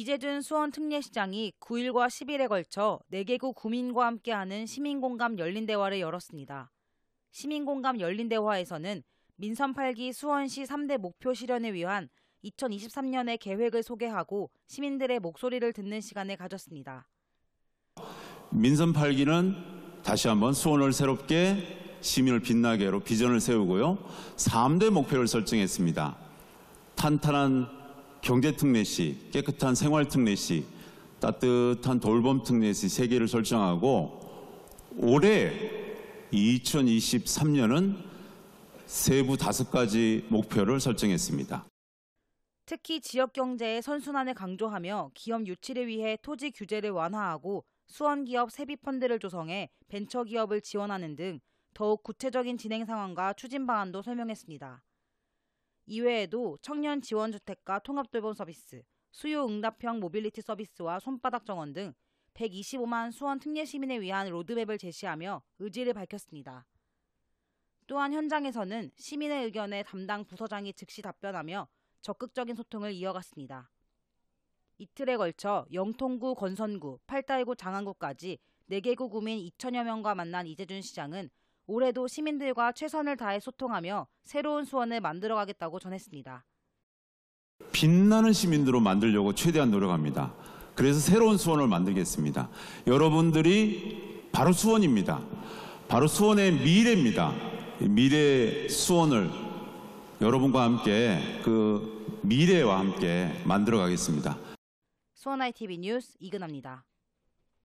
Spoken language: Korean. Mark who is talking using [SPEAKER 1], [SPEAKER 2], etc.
[SPEAKER 1] 이재준 수원특례시장이 9일과 10일에 걸쳐 4개구 구민과 함께하는 시민공감 열린대화를 열었습니다. 시민공감 열린대화에서는 민선 8기 수원시 3대 목표 실현을 위한 2023년의 계획을 소개하고 시민들의 목소리를 듣는 시간을 가졌습니다.
[SPEAKER 2] 민선 8기는 다시 한번 수원을 새롭게 시민을 빛나게로 비전을 세우고요. 3대 목표를 설정했습니다. 탄탄한 경제특례시, 깨끗한 생활특례시, 따뜻한 돌봄특례시 세 개를 설정하고 올해 2023년은 세부 다섯 가지 목표를 설정했습니다.
[SPEAKER 1] 특히 지역 경제의 선순환을 강조하며 기업 유치를 위해 토지 규제를 완화하고 수원 기업 세비 펀드를 조성해 벤처 기업을 지원하는 등 더욱 구체적인 진행 상황과 추진 방안도 설명했습니다. 이외에도 청년 지원 주택과 통합 돌봄 서비스, 수요 응답형 모빌리티 서비스와 손바닥 정원 등 125만 수원 특례 시민을 위한 로드맵을 제시하며 의지를 밝혔습니다. 또한 현장에서는 시민의 의견에 담당 부서장이 즉시 답변하며 적극적인 소통을 이어갔습니다. 이틀에 걸쳐 영통구, 건선구, 팔달구, 장안구까지 4개구 구민 2천여 명과 만난 이재준 시장은 올해도 시민들과 최선을 다해 소통하며 새로운 수원을 만들어가겠다고 전했습니다.
[SPEAKER 2] 빛나는 시민들로 만들려고 최대한 노력합니다. 그래서 새로운 수원을 만들겠습니다. 여러분들이 바로 수원입니다. 바로 수원의 미래입니다. 미래 수원을 여러분과 함께 그 미래와 함께 만들어 가겠습니다.
[SPEAKER 1] 수원 ITV 뉴스 이근합니다